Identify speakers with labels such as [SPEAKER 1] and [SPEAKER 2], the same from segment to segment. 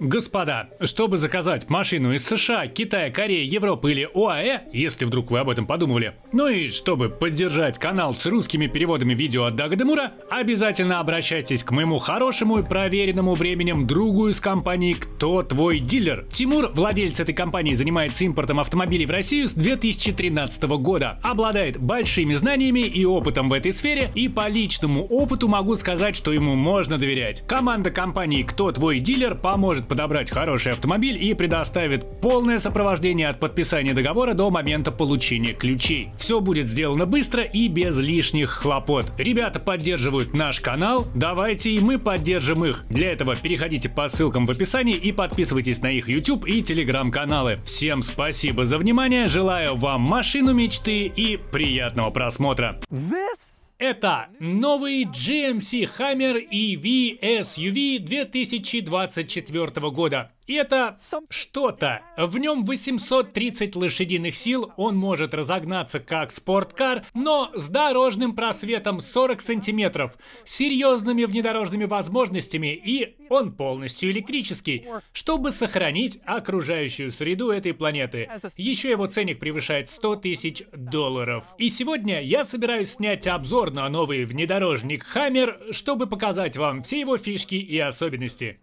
[SPEAKER 1] Господа, чтобы заказать машину из США, Китая, Кореи, Европы или ОАЭ, если вдруг вы об этом подумали, ну и чтобы поддержать канал с русскими переводами видео от Дага Демура, обязательно обращайтесь к моему хорошему и проверенному временем другу из компании «Кто твой дилер?». Тимур, владелец этой компании, занимается импортом автомобилей в Россию с 2013 года, обладает большими знаниями и опытом в этой сфере, и по личному опыту могу сказать, что ему можно доверять. Команда компании «Кто твой дилер?» поможет подобрать хороший автомобиль и предоставит полное сопровождение от подписания договора до момента получения ключей. Все будет сделано быстро и без лишних хлопот. Ребята поддерживают наш канал, давайте и мы поддержим их. Для этого переходите по ссылкам в описании и подписывайтесь на их YouTube и Telegram каналы Всем спасибо за внимание, желаю вам машину мечты и приятного просмотра. This это новый GMC Hammer EV SUV 2024 года. И это что-то. В нем 830 лошадиных сил, он может разогнаться как спорткар, но с дорожным просветом 40 сантиметров, серьезными внедорожными возможностями и он полностью электрический, чтобы сохранить окружающую среду этой планеты. Еще его ценник превышает 100 тысяч долларов. И сегодня я собираюсь снять обзор на новый внедорожник Хаммер, чтобы показать вам все его фишки и особенности.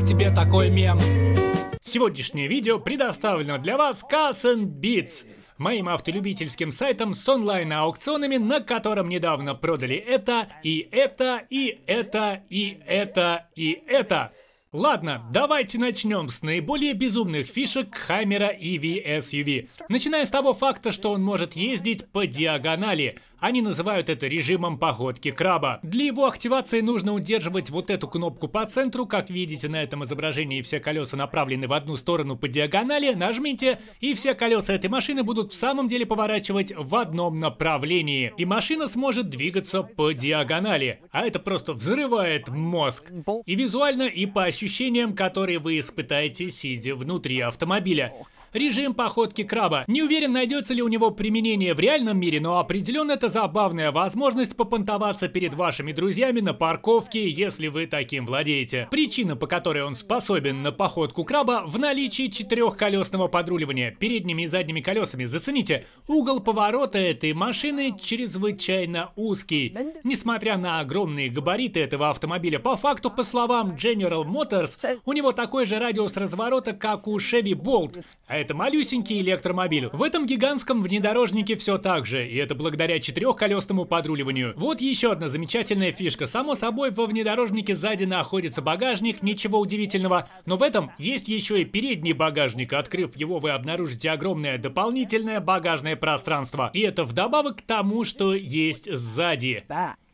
[SPEAKER 1] как тебе такой мем? Сегодняшнее видео предоставлено для вас Custom Beats, моим автолюбительским сайтом с онлайн-аукционами, на котором недавно продали это, и это, и это, и это, и это. Ладно, давайте начнем с наиболее безумных фишек Хаммера EV SUV. Начиная с того факта, что он может ездить по диагонали, они называют это режимом походки краба. Для его активации нужно удерживать вот эту кнопку по центру. Как видите на этом изображении, все колеса направлены в одну сторону по диагонали. Нажмите, и все колеса этой машины будут в самом деле поворачивать в одном направлении. И машина сможет двигаться по диагонали. А это просто взрывает мозг. И визуально, и по ощущениям, которые вы испытаете, сидя внутри автомобиля. Режим походки краба. Не уверен, найдется ли у него применение в реальном мире, но определенно это забавная возможность попонтоваться перед вашими друзьями на парковке, если вы таким владеете. Причина, по которой он способен на походку краба, в наличии четырехколесного подруливания передними и задними колесами. Зацените, угол поворота этой машины чрезвычайно узкий. Несмотря на огромные габариты этого автомобиля, по факту, по словам General Motors, у него такой же радиус разворота, как у Chevy Bolt. А это малюсенький электромобиль. В этом гигантском внедорожнике все так же, и это благодаря четырехколесному подруливанию. Вот еще одна замечательная фишка. Само собой, во внедорожнике сзади находится багажник, ничего удивительного, но в этом есть еще и передний багажник. Открыв его, вы обнаружите огромное дополнительное багажное пространство. И это вдобавок к тому, что есть сзади.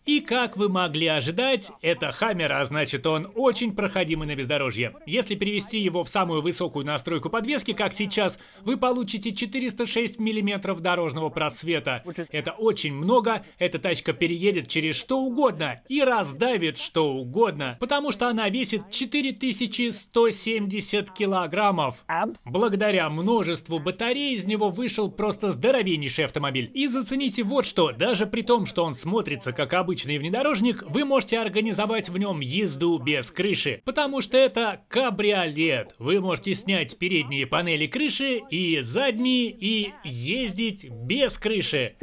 [SPEAKER 1] И как вы могли ожидать, это Хаммер, а значит он очень проходимый на бездорожье. Если перевести его в самую высокую настройку подвески, как сейчас, вы получите 406 мм дорожного просвета. Это очень много, эта тачка переедет через что угодно и раздавит что угодно, потому что она весит 4170 килограммов. Благодаря множеству батарей из него вышел просто здоровеннейший автомобиль. И зацените вот что, даже при том, что он смотрится как обычный обычный внедорожник, вы можете организовать в нем езду без крыши, потому что это кабриолет. Вы можете снять передние панели крыши и задние и ездить без крыши.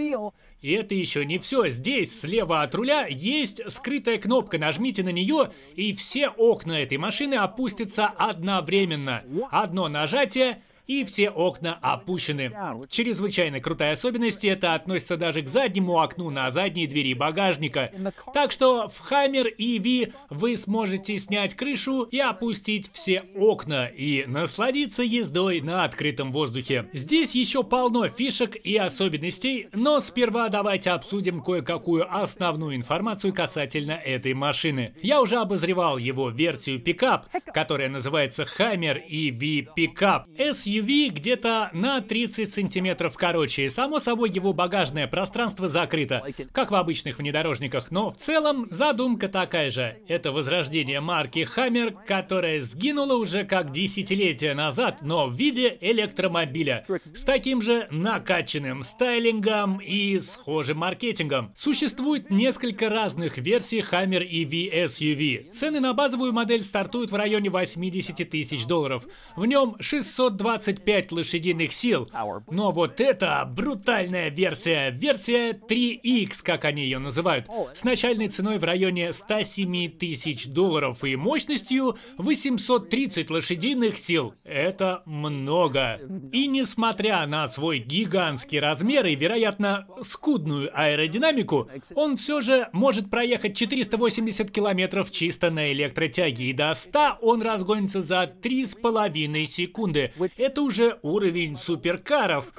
[SPEAKER 1] И это еще не все. Здесь, слева от руля, есть скрытая кнопка. Нажмите на нее, и все окна этой машины опустятся одновременно. Одно нажатие, и все окна опущены. Чрезвычайно крутая особенность, это относится даже к заднему окну на задней двери багажника. Так что в Hammer EV вы сможете снять крышу и опустить все окна, и насладиться ездой на открытом воздухе. Здесь еще полно фишек и особенностей, но сперва давайте обсудим кое-какую основную информацию касательно этой машины. Я уже обозревал его версию пикап, которая называется Hammer EV Pickup. SUV где-то на 30 сантиметров короче, и само собой его багажное пространство закрыто, как в обычных внедорожниках, но в целом задумка такая же. Это возрождение марки Hammer, которая сгинула уже как десятилетия назад, но в виде электромобиля. С таким же накачанным стайлингом и с схожим маркетингом. Существует несколько разных версий Hammer EV SUV. Цены на базовую модель стартуют в районе 80 тысяч долларов. В нем 625 лошадиных сил. Но вот это брутальная версия, версия 3X, как они ее называют, с начальной ценой в районе 107 тысяч долларов и мощностью 830 лошадиных сил. Это много. И несмотря на свой гигантский размер и, вероятно, скорость, скудную аэродинамику, он все же может проехать 480 километров чисто на электротяге, и до 100 он разгонится за 3,5 секунды. Это уже уровень суперкаров.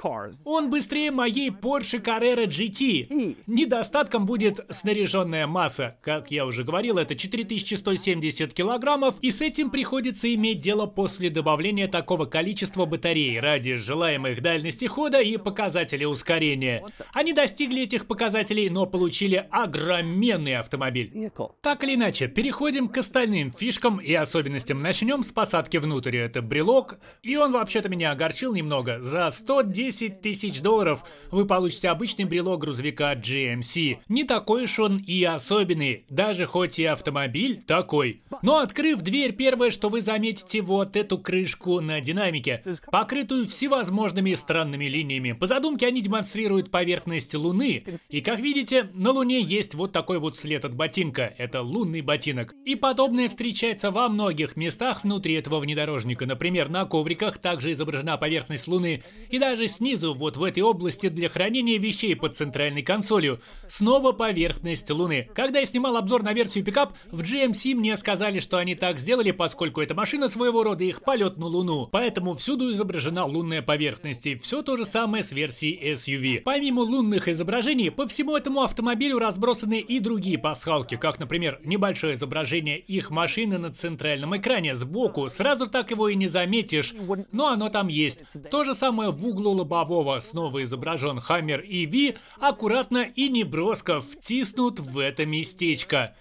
[SPEAKER 1] Он быстрее моей Porsche Carrera GT. Недостатком будет снаряженная масса. Как я уже говорил, это 4170 килограммов, и с этим приходится иметь дело после добавления такого количества батарей ради желаемых дальности хода и показателей ускорения. Они достигли достигли этих показателей, но получили огроменный автомобиль. Так или иначе, переходим к остальным фишкам и особенностям. Начнем с посадки внутрь. Это брелок, и он вообще-то меня огорчил немного. За 110 тысяч долларов вы получите обычный брелок грузовика GMC. Не такой уж он и особенный, даже хоть и автомобиль такой. Но открыв дверь, первое, что вы заметите, вот эту крышку на динамике, покрытую всевозможными странными линиями. По задумке они демонстрируют поверхность Луны. И как видите, на Луне есть вот такой вот след от ботинка. Это лунный ботинок. И подобное встречается во многих местах внутри этого внедорожника. Например, на ковриках также изображена поверхность Луны. И даже снизу, вот в этой области для хранения вещей под центральной консолью, снова поверхность Луны. Когда я снимал обзор на версию пикап, в GMC мне сказали, что они так сделали, поскольку эта машина своего рода их полет на Луну. Поэтому всюду изображена лунная поверхность. И все то же самое с версией SUV. Помимо лунных изображений, изображений, по всему этому автомобилю разбросаны и другие пасхалки, как, например, небольшое изображение их машины на центральном экране сбоку, сразу так его и не заметишь, но оно там есть. То же самое в углу лобового, снова изображен Хаммер EV, аккуратно и неброско втиснут в это местечко.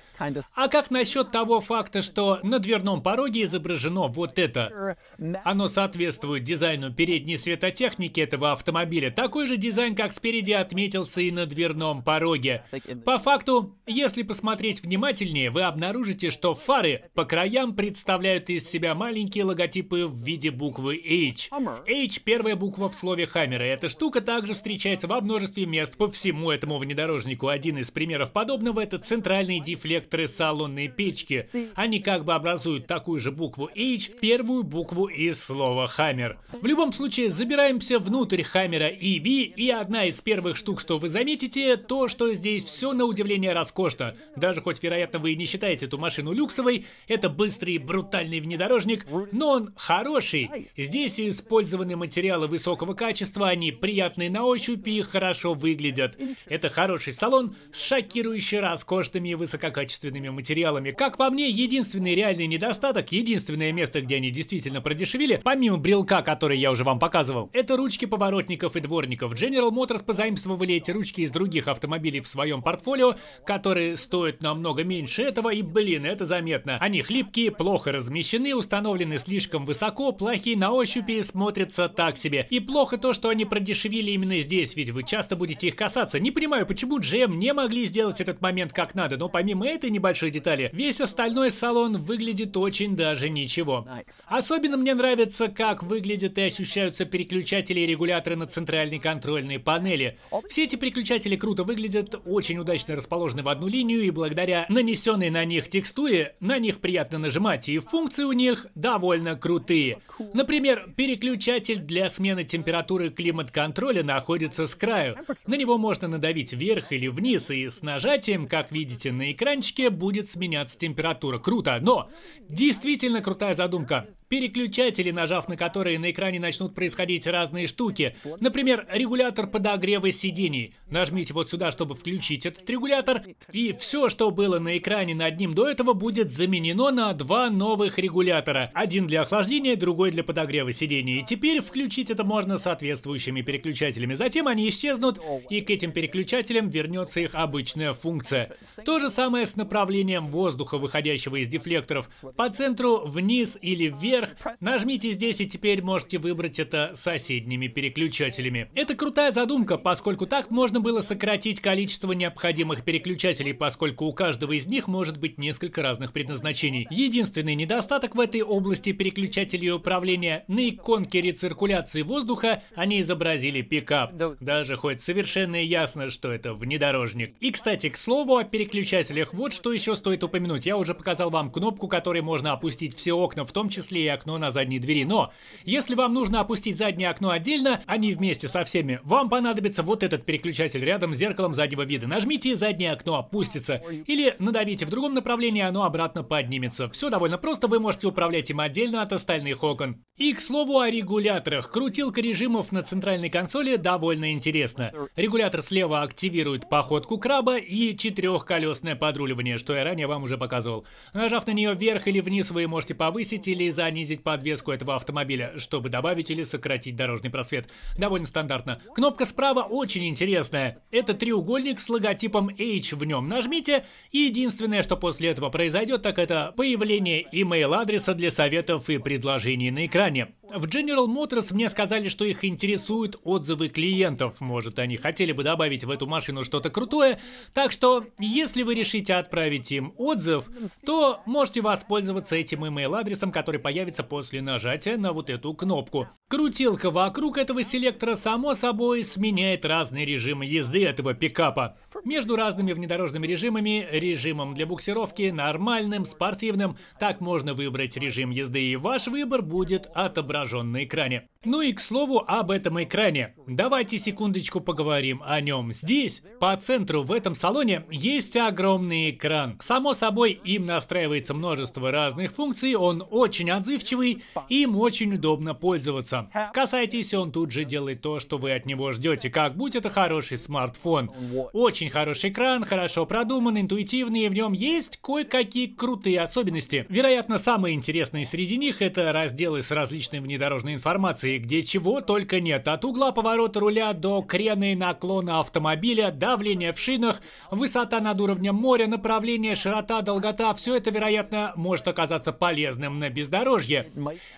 [SPEAKER 1] А как насчет того факта, что на дверном пороге изображено вот это? Оно соответствует дизайну передней светотехники этого автомобиля. Такой же дизайн, как спереди, отметился и на дверном пороге. По факту, если посмотреть внимательнее, вы обнаружите, что фары по краям представляют из себя маленькие логотипы в виде буквы H. H — первая буква в слове Хаммера. Эта штука также встречается во множестве мест по всему этому внедорожнику. Один из примеров подобного — это центральный дефлектор некоторые салонные печки. Они как бы образуют такую же букву H, первую букву из слова «хаммер». В любом случае, забираемся внутрь «хаммера» EV, и одна из первых штук, что вы заметите, то, что здесь все на удивление роскошно. Даже хоть, вероятно, вы и не считаете эту машину люксовой, это быстрый брутальный внедорожник, но он хороший. Здесь использованы материалы высокого качества, они приятные на ощупь и хорошо выглядят. Это хороший салон с шокирующе роскошными и высококачественными качественными материалами. Как по мне, единственный реальный недостаток, единственное место, где они действительно продешевили, помимо брелка, который я уже вам показывал, это ручки поворотников и дворников. General Motors позаимствовали эти ручки из других автомобилей в своем портфолио, которые стоят намного меньше этого, и, блин, это заметно. Они хлипкие, плохо размещены, установлены слишком высоко, плохие на ощупь и смотрятся так себе. И плохо то, что они продешевили именно здесь, ведь вы часто будете их касаться. Не понимаю, почему GM не могли сделать этот момент как надо, но помимо этого, этой небольшой детали, весь остальной салон выглядит очень даже ничего. Особенно мне нравится, как выглядят и ощущаются переключатели и регуляторы на центральной контрольной панели. Все эти переключатели круто выглядят, очень удачно расположены в одну линию, и благодаря нанесенной на них текстуре, на них приятно нажимать, и функции у них довольно крутые. Например, переключатель для смены температуры климат-контроля находится с краю. На него можно надавить вверх или вниз, и с нажатием, как видите на экранчике, водичке будет сменяться температура. Круто, но действительно крутая задумка. Переключатели, нажав на которые на экране начнут происходить разные штуки. Например, регулятор подогрева сидений. Нажмите вот сюда, чтобы включить этот регулятор. И все, что было на экране над ним до этого, будет заменено на два новых регулятора. Один для охлаждения, другой для подогрева сидений. теперь включить это можно соответствующими переключателями. Затем они исчезнут, и к этим переключателям вернется их обычная функция. То же самое с направлением воздуха, выходящего из дефлекторов. По центру вниз или вверх вверх, нажмите здесь и теперь можете выбрать это соседними переключателями. Это крутая задумка, поскольку так можно было сократить количество необходимых переключателей, поскольку у каждого из них может быть несколько разных предназначений. Единственный недостаток в этой области переключателей управления – на иконке рециркуляции воздуха они изобразили пикап. Даже хоть совершенно ясно, что это внедорожник. И, кстати, к слову о переключателях, вот что еще стоит упомянуть. Я уже показал вам кнопку, которой можно опустить все окна, в том числе и окно на задней двери. Но если вам нужно опустить заднее окно отдельно, а не вместе со всеми, вам понадобится вот этот переключатель рядом с зеркалом заднего вида. Нажмите, заднее окно опустится. Или надавите в другом направлении, оно обратно поднимется. Все довольно просто, вы можете управлять им отдельно от остальных окон. И к слову о регуляторах. Крутилка режимов на центральной консоли довольно интересна. Регулятор слева активирует походку краба и четырехколесное подруливание, что я ранее вам уже показывал. Нажав на нее вверх или вниз, вы можете повысить или занять понизить подвеску этого автомобиля, чтобы добавить или сократить дорожный просвет. Довольно стандартно. Кнопка справа очень интересная. Это треугольник с логотипом H в нем. Нажмите, и единственное, что после этого произойдет, так это появление email-адреса для советов и предложений на экране. В General Motors мне сказали, что их интересуют отзывы клиентов. Может, они хотели бы добавить в эту машину что-то крутое. Так что, если вы решите отправить им отзыв, то можете воспользоваться этим email-адресом, который появится появится после нажатия на вот эту кнопку. Крутилка вокруг этого селектора само собой сменяет разные режимы езды этого пикапа. Между разными внедорожными режимами, режимом для буксировки, нормальным, спортивным, так можно выбрать режим езды и ваш выбор будет отображен на экране. Ну и к слову об этом экране. Давайте секундочку поговорим о нем. Здесь, по центру, в этом салоне, есть огромный экран. Само собой, им настраивается множество разных функций, он очень отзывчивый, им очень удобно пользоваться. Касайтесь, он тут же делает то, что вы от него ждете, как будь это хороший смартфон. Очень хороший экран, хорошо продуман, интуитивный, и в нем есть кое-какие крутые особенности. Вероятно, самые интересные среди них это разделы с различной внедорожной информацией, ситуации, где чего только нет. От угла поворота руля до крена и наклона автомобиля, давление в шинах, высота над уровнем моря, направление, широта, долгота. Все это, вероятно, может оказаться полезным на бездорожье.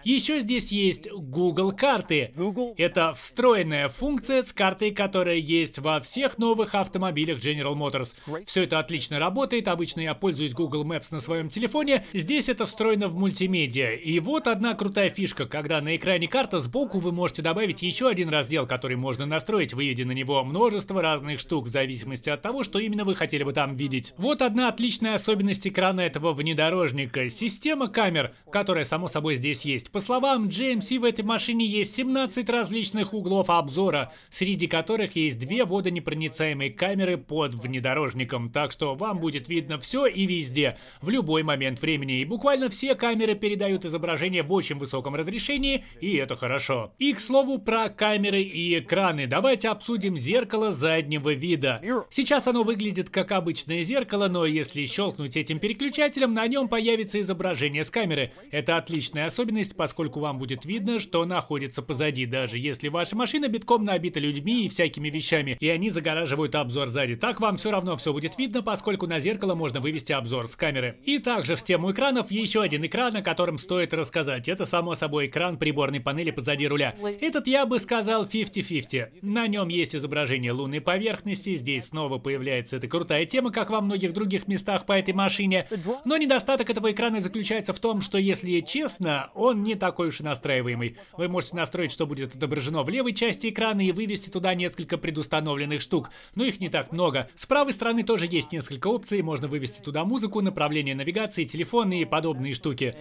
[SPEAKER 1] Еще здесь есть Google карты. Это встроенная функция с картой, которая есть во всех новых автомобилях General Motors. Все это отлично работает. Обычно я пользуюсь Google Maps на своем телефоне. Здесь это встроено в мультимедиа. И вот одна крутая фишка, когда на экране карта сбоку ноутбуку вы можете добавить еще один раздел, который можно настроить, выведя на него множество разных штук в зависимости от того, что именно вы хотели бы там видеть. Вот одна отличная особенность экрана этого внедорожника. Система камер, которая само собой здесь есть. По словам GMC, в этой машине есть 17 различных углов обзора, среди которых есть две водонепроницаемые камеры под внедорожником, так что вам будет видно все и везде, в любой момент времени. И буквально все камеры передают изображение в очень высоком разрешении, и это хорошо камеру. И к слову про камеры и экраны, давайте обсудим зеркало заднего вида. Сейчас оно выглядит как обычное зеркало, но если щелкнуть этим переключателем, на нем появится изображение с камеры. Это отличная особенность, поскольку вам будет видно, что находится позади, даже если ваша машина битком набита людьми и всякими вещами, и они загораживают обзор сзади. Так вам все равно все будет видно, поскольку на зеркало можно вывести обзор с камеры. И также в тему экранов еще один экран, о котором стоит рассказать. Это само собой экран приборной панели позади позади руля. Этот я бы сказал 50-50. На нем есть изображение лунной поверхности, здесь снова появляется эта крутая тема, как во многих других местах по этой машине. Но недостаток этого экрана заключается в том, что, если честно, он не такой уж и настраиваемый. Вы можете настроить, что будет отображено в левой части экрана и вывести туда несколько предустановленных штук, но их не так много. С правой стороны тоже есть несколько опций, можно вывести туда музыку, направление навигации, телефоны и подобные штуки.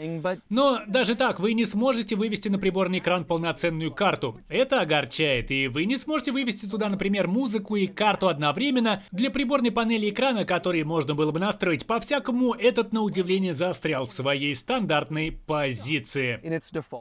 [SPEAKER 1] Но даже так вы не сможете вывести на приборный экран полноценно полноценную карту. Это огорчает, и вы не сможете вывести туда, например, музыку и карту одновременно. Для приборной панели экрана, который можно было бы настроить по-всякому, этот, на удивление, застрял в своей стандартной позиции.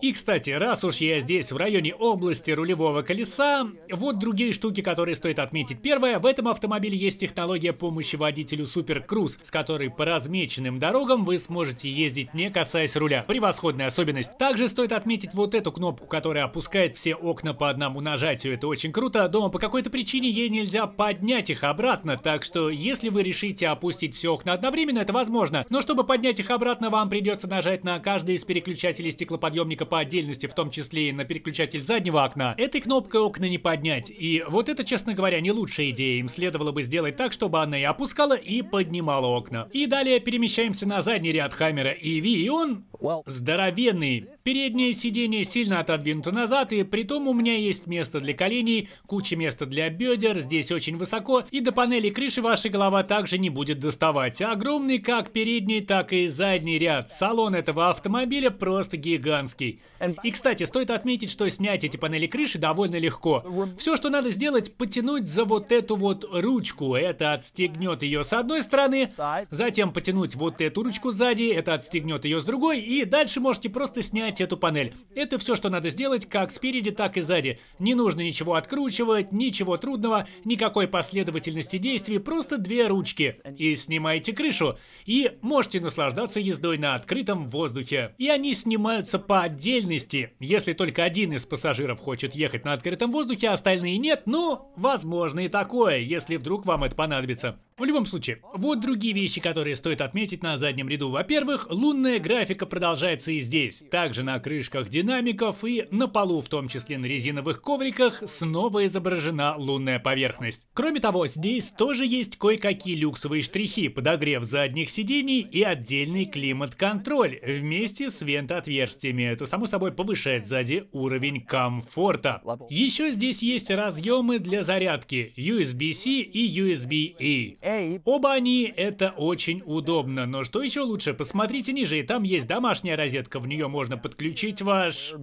[SPEAKER 1] И, кстати, раз уж я здесь, в районе области рулевого колеса, вот другие штуки, которые стоит отметить. Первое, в этом автомобиле есть технология помощи водителю Super Cruise, с которой по размеченным дорогам вы сможете ездить не касаясь руля. Превосходная особенность. Также стоит отметить вот эту кнопку, которая который опускает все окна по одному нажатию. Это очень круто, а дома по какой-то причине ей нельзя поднять их обратно, так что если вы решите опустить все окна одновременно, это возможно. Но чтобы поднять их обратно, вам придется нажать на каждый из переключателей стеклоподъемника по отдельности, в том числе и на переключатель заднего окна. Этой кнопкой окна не поднять. И вот это, честно говоря, не лучшая идея. Им следовало бы сделать так, чтобы она и опускала, и поднимала окна. И далее перемещаемся на задний ряд Хаммера EV, и он здоровенный. Переднее сиденье сильно отодвинуто минуту назад, и при том у меня есть место для коленей, куча места для бедер, здесь очень высоко, и до панели крыши ваша голова также не будет доставать. Огромный как передний, так и задний ряд. Салон этого автомобиля просто гигантский. И, кстати, стоит отметить, что снять эти панели крыши довольно легко. Все, что надо сделать, потянуть за вот эту вот ручку. Это отстегнет ее с одной стороны, затем потянуть вот эту ручку сзади, это отстегнет ее с другой, и дальше можете просто снять эту панель. Это все, что надо сделать делать как спереди, так и сзади. Не нужно ничего откручивать, ничего трудного, никакой последовательности действий, просто две ручки. И снимаете крышу. И можете наслаждаться ездой на открытом воздухе. И они снимаются по отдельности. Если только один из пассажиров хочет ехать на открытом воздухе, а остальные нет, ну, возможно и такое, если вдруг вам это понадобится. В любом случае, вот другие вещи, которые стоит отметить на заднем ряду. Во-первых, лунная графика продолжается и здесь. Также на крышках динамиков и на на полу, в том числе на резиновых ковриках, снова изображена лунная поверхность. Кроме того, здесь тоже есть кое-какие люксовые штрихи, подогрев задних сидений и отдельный климат-контроль вместе с вентоотверстиями. Это само собой повышает сзади уровень комфорта. Еще здесь есть разъемы для зарядки USB-C и USB-A. Оба они это очень удобно, но что еще лучше, посмотрите ниже, там есть домашняя розетка, в нее можно подключить ваш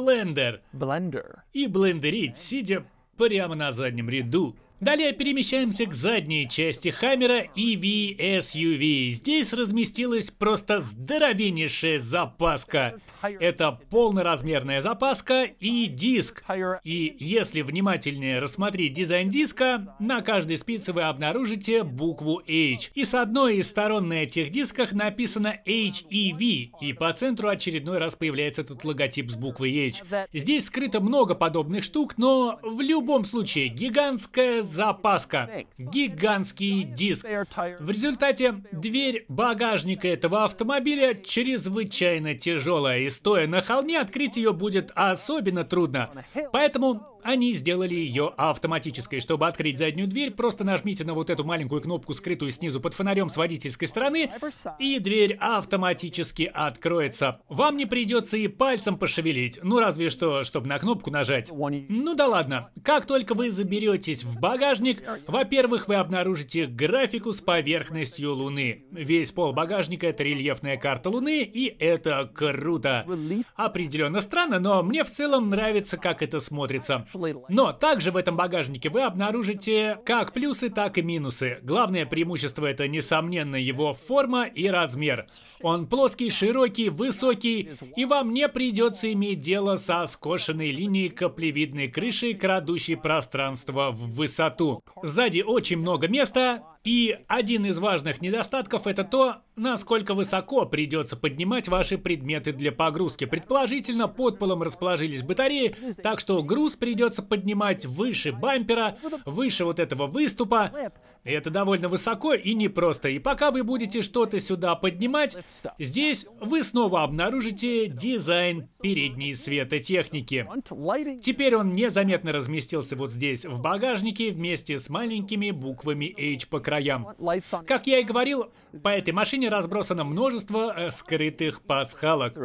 [SPEAKER 1] блендер. Blender. И блендерить, сидя прямо на заднем ряду Далее перемещаемся к задней части Хаммера EV SUV. Здесь разместилась просто здоровеннейшая запаска. Это полноразмерная запаска и диск. И если внимательнее рассмотреть дизайн диска, на каждой спице вы обнаружите букву H. И с одной из сторон на этих дисках написано HEV. И по центру очередной раз появляется тут логотип с буквой H. Здесь скрыто много подобных штук, но в любом случае гигантская запаска. Гигантский диск. В результате дверь багажника этого автомобиля чрезвычайно тяжелая, и стоя на холме открыть ее будет особенно трудно. Поэтому они сделали ее автоматической. Чтобы открыть заднюю дверь, просто нажмите на вот эту маленькую кнопку, скрытую снизу под фонарем с водительской стороны, и дверь автоматически откроется. Вам не придется и пальцем пошевелить, ну разве что, чтобы на кнопку нажать. Ну да ладно. Как только вы заберетесь в багажник, во-первых, вы обнаружите графику с поверхностью Луны. Весь пол багажника — это рельефная карта Луны, и это круто. Определенно странно, но мне в целом нравится, как это смотрится. Но также в этом багажнике вы обнаружите как плюсы, так и минусы. Главное преимущество это, несомненно, его форма и размер. Он плоский, широкий, высокий, и вам не придется иметь дело со скошенной линией каплевидной крыши, крадущей пространство в высоту. Сзади очень много места, и один из важных недостатков это то, насколько высоко придется поднимать ваши предметы для погрузки. Предположительно, под полом расположились батареи, так что груз придется поднимать выше бампера, выше вот этого выступа. И это довольно высоко и непросто. И пока вы будете что-то сюда поднимать, здесь вы снова обнаружите дизайн передней светотехники. Теперь он незаметно разместился вот здесь, в багажнике, вместе с маленькими буквами H по краям. Как я и говорил, по этой машине разбросано множество э, скрытых пасхалок.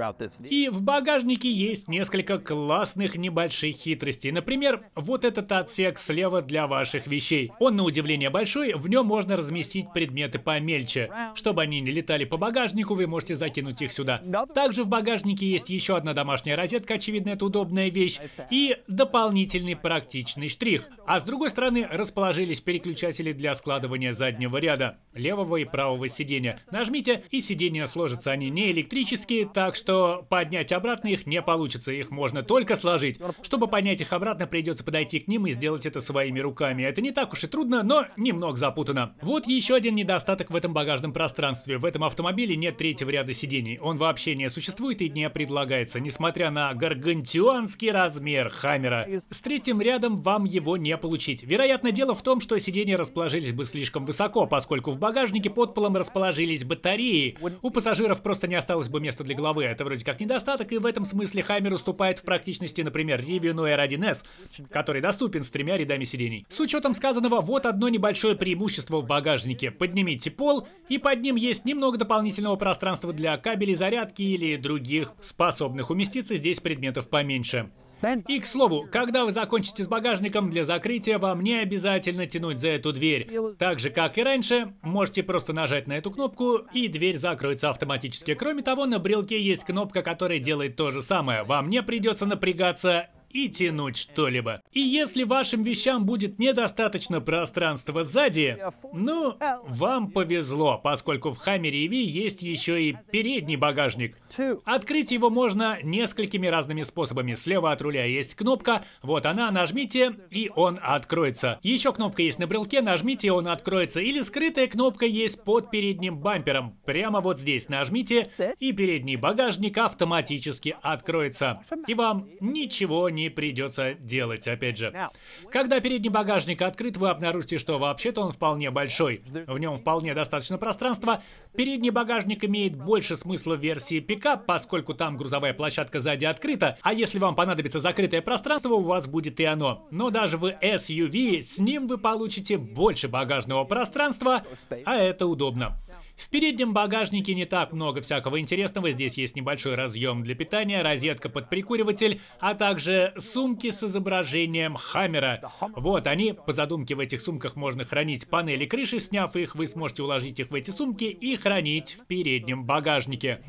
[SPEAKER 1] И в багажнике есть несколько классных небольших хитростей. Например, вот этот отсек слева для ваших вещей. Он, на удивление, большой, в нем можно разместить предметы помельче. Чтобы они не летали по багажнику, вы можете закинуть их сюда. Также в багажнике есть еще одна домашняя розетка, очевидно, это удобная вещь, и дополнительный практичный штрих. А с другой стороны расположились переключатели для складывания заднего ряда, левого и правого сидения. Нажмите, и сиденья сложатся, они не электрические, так что поднять обратно их не получится, их можно только сложить. Чтобы поднять их обратно, придется подойти к ним и сделать это своими руками. Это не так уж и трудно, но немного как запутано. Вот еще один недостаток в этом багажном пространстве. В этом автомобиле нет третьего ряда сидений. Он вообще не существует и не предлагается, несмотря на гаргантюанский размер Хаммера. С третьим рядом вам его не получить. Вероятно, дело в том, что сидения расположились бы слишком высоко, поскольку в багажнике под полом расположились батареи. У пассажиров просто не осталось бы места для головы. Это вроде как недостаток, и в этом смысле Хаммер уступает в практичности, например, Rivian Air 1S, который доступен с тремя рядами сидений. С учетом сказанного, вот одно небольшое преимущество в багажнике. Поднимите пол, и под ним есть немного дополнительного пространства для кабелей зарядки или других, способных уместиться здесь предметов поменьше. И, к слову, когда вы закончите с багажником, для закрытия вам не обязательно тянуть за эту дверь. Так же, как и раньше, можете просто нажать на эту кнопку, и дверь закроется автоматически. Кроме того, на брелке есть кнопка, которая делает то же самое. Вам не придется напрягаться и тянуть что-либо. И если вашим вещам будет недостаточно пространства сзади, ну, вам повезло, поскольку в Хаммере EV есть еще и передний багажник. Открыть его можно несколькими разными способами. Слева от руля есть кнопка, вот она, нажмите, и он откроется. Еще кнопка есть на брелке, нажмите, и он откроется. Или скрытая кнопка есть под передним бампером. Прямо вот здесь нажмите, и передний багажник автоматически откроется. И вам ничего не не придется делать, опять же. Когда передний багажник открыт, вы обнаружите, что вообще-то он вполне большой. В нем вполне достаточно пространства. Передний багажник имеет больше смысла в версии пикап, поскольку там грузовая площадка сзади открыта, а если вам понадобится закрытое пространство, у вас будет и оно. Но даже в SUV с ним вы получите больше багажного пространства, а это удобно. В переднем багажнике не так много всякого интересного. Здесь есть небольшой разъем для питания, розетка под прикуриватель, а также сумки с изображением Хаммера. Вот они. По задумке в этих сумках можно хранить панели крыши. Сняв их, вы сможете уложить их в эти сумки и хранить в переднем багажнике.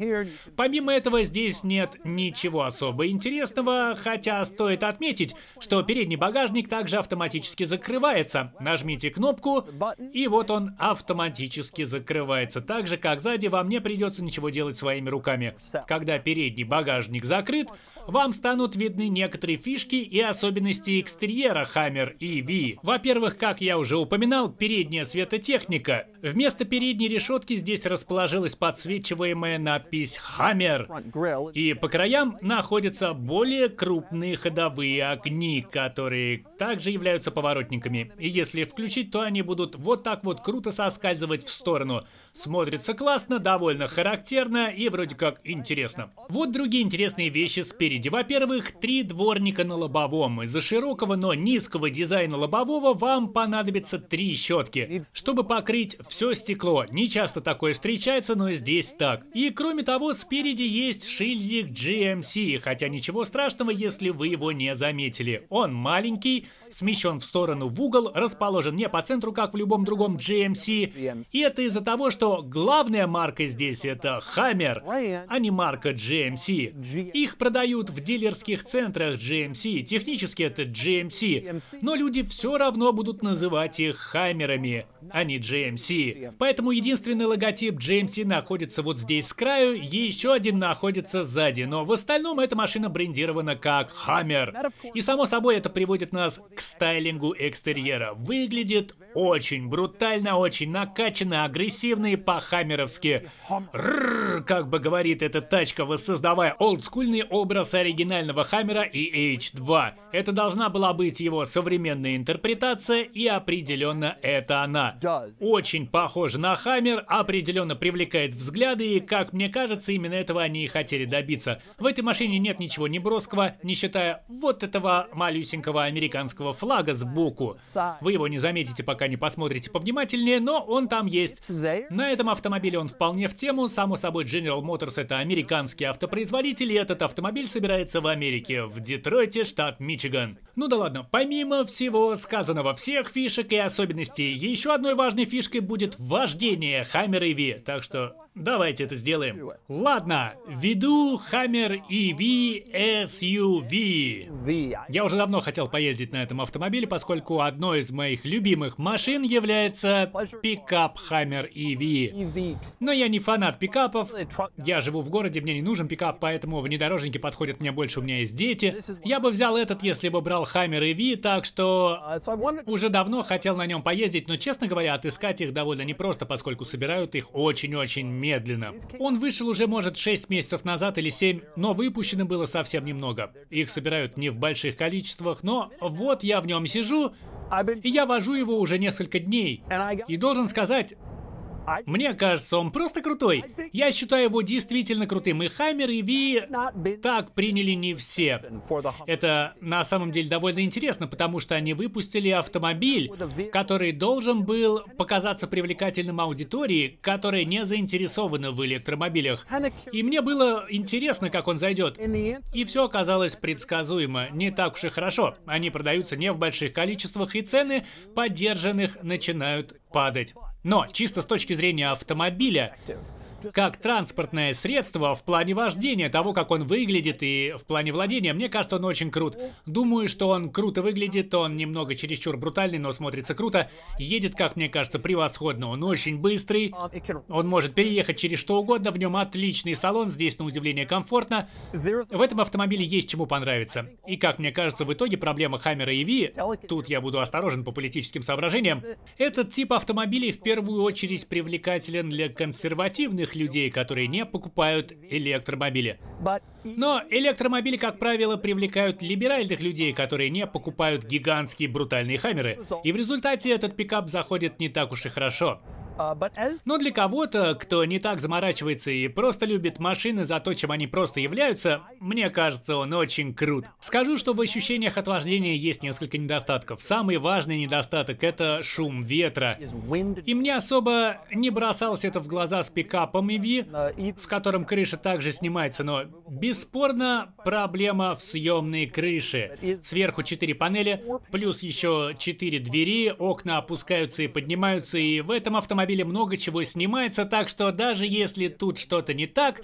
[SPEAKER 1] Помимо этого, здесь нет ничего особо интересного, хотя стоит отметить, что передний багажник также автоматически закрывается. Нажмите кнопку, и вот он автоматически закрывается. Точно так же, как сзади вам не придется ничего делать своими руками. Когда передний багажник закрыт, вам станут видны некоторые фишки и особенности экстерьера Hammer EV. Во-первых, как я уже упоминал, передняя светотехника. Вместо передней решетки здесь расположилась подсвечиваемая надпись Hammer. И по краям находятся более крупные ходовые огни, которые также являются поворотниками. И если включить, то они будут вот так вот круто соскальзывать в сторону. С смотрится классно, довольно характерно и вроде как интересно. Вот другие интересные вещи спереди. Во-первых, три дворника на лобовом. Из-за широкого, но низкого дизайна лобового вам понадобится три щетки, чтобы покрыть все стекло. Не часто такое встречается, но здесь так. И кроме того, спереди есть шильдик GMC, хотя ничего страшного, если вы его не заметили. Он маленький, смещен в сторону в угол, расположен не по центру, как в любом другом GMC. И это из-за того, что главная марка здесь это Хаммер, а не марка GMC. Их продают в дилерских центрах GMC, технически это GMC, но люди все равно будут называть их Хаммерами а не GMC. Эм Поэтому единственный логотип GMC эм находится вот здесь с краю, и еще один находится сзади, но в остальном эта машина брендирована как Hammer. И само собой это приводит нас к стайлингу экстерьера. Выглядит очень брутально, очень накачанно, агрессивно и по-хаммеровски. как бы говорит эта тачка, воссоздавая олдскульный образ оригинального Хаммера и H2. Это должна была быть его современная интерпретация, и определенно это она очень похожа на Хаммер, определенно привлекает взгляды, и, как мне кажется, именно этого они и хотели добиться. В этой машине нет ничего неброского, не считая вот этого малюсенького американского флага сбоку. Вы его не заметите, пока не посмотрите повнимательнее, но он там есть. На этом автомобиле он вполне в тему. Само собой, General Motors — это американский автопроизводитель, и этот автомобиль собирается в Америке, в Детройте, штат Мичиган. Ну да ладно, помимо всего сказанного, всех фишек и особенностей, еще одной важной фишкой будет вождение Хаммер EV, так что Давайте это сделаем. Ладно, веду Хаммер EV SUV. Я уже давно хотел поездить на этом автомобиле, поскольку одной из моих любимых машин является пикап Хаммер EV. Но я не фанат пикапов. Э, я живу в городе, мне не нужен пикап, поэтому внедорожники подходят мне больше, у меня есть дети. Я бы взял этот, если бы брал Хаммер EV, так что а, уже давно хотел на нем поездить, но, честно говоря, отыскать их довольно непросто, поскольку собирают их очень-очень медленно медленно. Он вышел уже, может, 6 месяцев назад или 7, но выпущено было совсем немного. Их собирают не в больших количествах, но вот я в нем сижу, и я вожу его уже несколько дней. И должен сказать, мне кажется, он просто крутой. Я считаю его действительно крутым. И Хаммер, и Ви так приняли не все. Это на самом деле довольно интересно, потому что они выпустили автомобиль, который должен был показаться привлекательным аудитории, которая не заинтересована в электромобилях. И мне было интересно, как он зайдет. И все оказалось предсказуемо. Не так уж и хорошо. Они продаются не в больших количествах, и цены поддержанных начинают падать. Но чисто с точки зрения автомобиля, как транспортное средство в плане вождения, того, как он выглядит и в плане владения. Мне кажется, он очень крут. Думаю, что он круто выглядит, он немного чересчур брутальный, но смотрится круто. Едет, как мне кажется, превосходно. Он очень быстрый, он может переехать через что угодно, в нем отличный салон, здесь на удивление комфортно. В этом автомобиле есть чему понравиться. И как мне кажется, в итоге проблема Хаммера и Ви, тут я буду осторожен по политическим соображениям, этот тип автомобилей в первую очередь привлекателен для консервативных обычных людей, которые не покупают электромобили. Но электромобили, как правило, привлекают либеральных людей, которые не покупают гигантские брутальные хаммеры. И в результате этот пикап заходит не так уж и хорошо. А, но для кого-то, кто не так заморачивается и просто любит машины за то, чем они просто являются, мне кажется, он очень крут. Скажу, что в ощущениях от вождения есть несколько недостатков. Самый важный недостаток — это шум ветра. И мне особо не бросалось это в глаза с пикапом EV, в котором крыша также снимается, но бесспорно проблема в съемной крыше. Сверху 4 панели, плюс еще 4 двери, окна опускаются и поднимаются, и в этом автомобиле автомобиле много чего снимается, так что даже если тут что-то не так,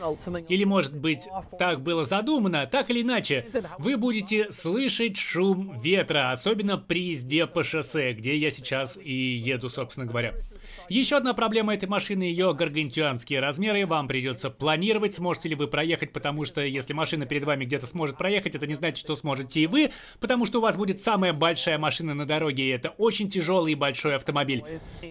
[SPEAKER 1] или может быть так было задумано, так или иначе, вы будете слышать шум ветра, особенно при езде по шоссе, где я сейчас и еду, собственно говоря. Еще одна проблема этой машины – ее гаргантюанские размеры. Вам придется планировать, сможете ли вы проехать, потому что если машина перед вами где-то сможет проехать, это не значит, что сможете и вы, потому что у вас будет самая большая машина на дороге, и это очень тяжелый и большой автомобиль.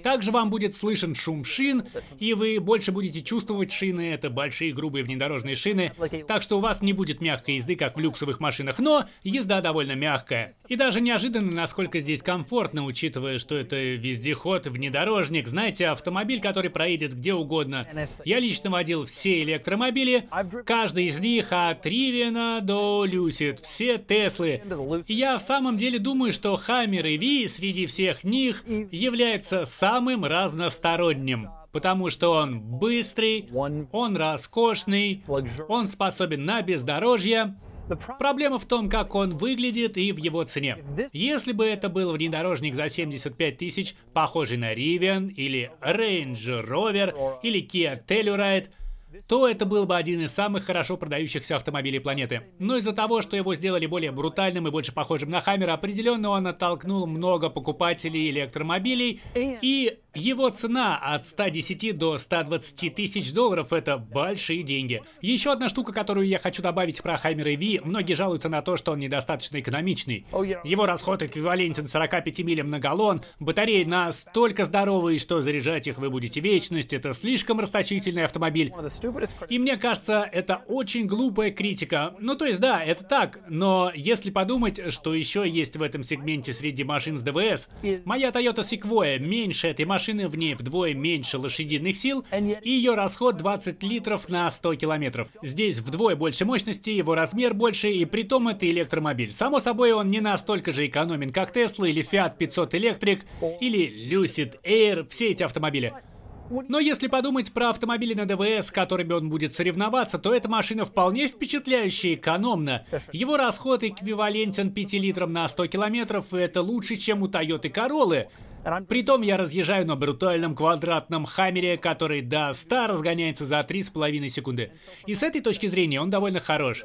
[SPEAKER 1] Также вам будет слышен шум шин, и вы больше будете чувствовать шины, это большие грубые внедорожные шины, так что у вас не будет мягкой езды, как в люксовых машинах, но езда довольно мягкая. И даже неожиданно, насколько здесь комфортно, учитывая, что это вездеход, внедорожник, знаете, знаете, автомобиль, который проедет где угодно. Я лично водил все электромобили, каждый из них от Ривена до Люсид, все Теслы. И я в самом деле думаю, что Хаммер и Ви среди всех них является самым разносторонним потому что он быстрый, он роскошный, он способен на бездорожье, Проблема в том, как он выглядит и в его цене. Если бы это был внедорожник за 75 тысяч, похожий на Rivian или Range Rover или Kia Telluride, то это был бы один из самых хорошо продающихся автомобилей планеты. Но из-за того, что его сделали более брутальным и больше похожим на Хаммер, определенно он оттолкнул много покупателей электромобилей, и его цена от 110 до 120 тысяч долларов – это большие деньги. Еще одна штука, которую я хочу добавить про Хаймер и Ви, многие жалуются на то, что он недостаточно экономичный. Его расход эквивалентен 45 милям на галлон, батареи настолько здоровые, что заряжать их вы будете вечность, это слишком расточительный автомобиль. И мне кажется, это очень глупая критика. Ну то есть да, это так, но если подумать, что еще есть в этом сегменте среди машин с ДВС, моя Toyota Sequoia меньше этой машины, машины, в ней вдвое меньше лошадиных сил и ее расход 20 литров на 100 километров. Здесь вдвое больше мощности, его размер больше и при том это электромобиль. Само собой он не настолько же экономен, как Tesla или Fiat 500 Electric или Lucid Air, все эти автомобили. Но если подумать про автомобили на ДВС, с которыми он будет соревноваться, то эта машина вполне впечатляющая и экономна. Его расход эквивалентен 5 литрам на 100 километров, и это лучше, чем у Toyota Corolla. Притом я разъезжаю на брутальном квадратном хаммере, который до 100 разгоняется за 3,5 секунды. И с этой точки зрения он довольно хорош.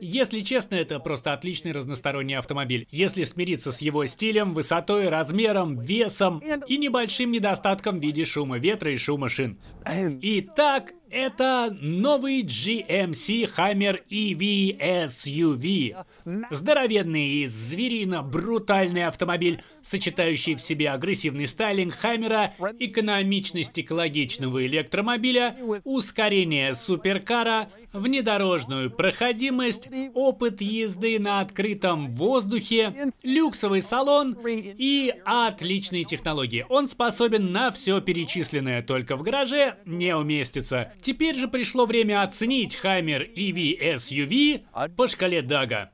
[SPEAKER 1] Если честно, это просто отличный разносторонний автомобиль. Если смириться с его стилем, высотой, размером, весом и небольшим недостатком в виде шума ветра и шума шин. Итак, это новый GMC Hammer EV SUV. Здоровенный и зверино-брутальный автомобиль, сочетающий в себе агрессивный стайлинг Хаммера, экономичность экологичного электромобиля, ускорение суперкара, внедорожную проходимость, опыт езды на открытом воздухе, люксовый салон и отличные технологии. Он способен на все перечисленное, только в гараже не уместится. Теперь же пришло время оценить Хаммер EV SUV по шкале Дага.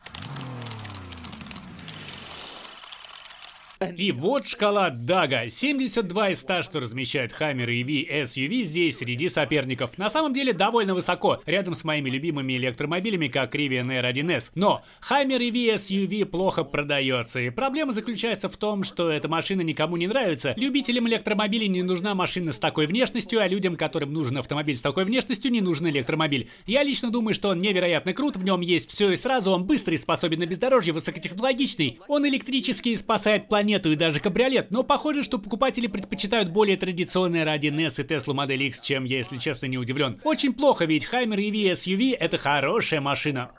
[SPEAKER 1] И вот шкала Дага. 72 из 100, что размещает Хаммер и V SUV здесь среди соперников. На самом деле довольно высоко, рядом с моими любимыми электромобилями, как Rivian Air 1S. Но Хаммер и V SUV плохо продается. И проблема заключается в том, что эта машина никому не нравится. Любителям электромобилей не нужна машина с такой внешностью, а людям, которым нужен автомобиль с такой внешностью, не нужен электромобиль. Я лично думаю, что он невероятно крут, в нем есть все и сразу, он быстрый, способен на бездорожье, высокотехнологичный. Он электрический и спасает планету монету и даже кабриолет, но похоже, что покупатели предпочитают более традиционные ради NES и Tesla Model X, чем я, если честно, не удивлен. Очень плохо, ведь Хаймер EV SUV это хорошая машина.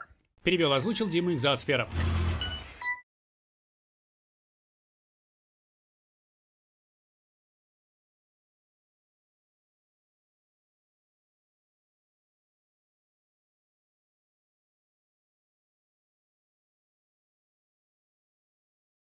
[SPEAKER 1] Перевел, озвучил Дима Экзосфера.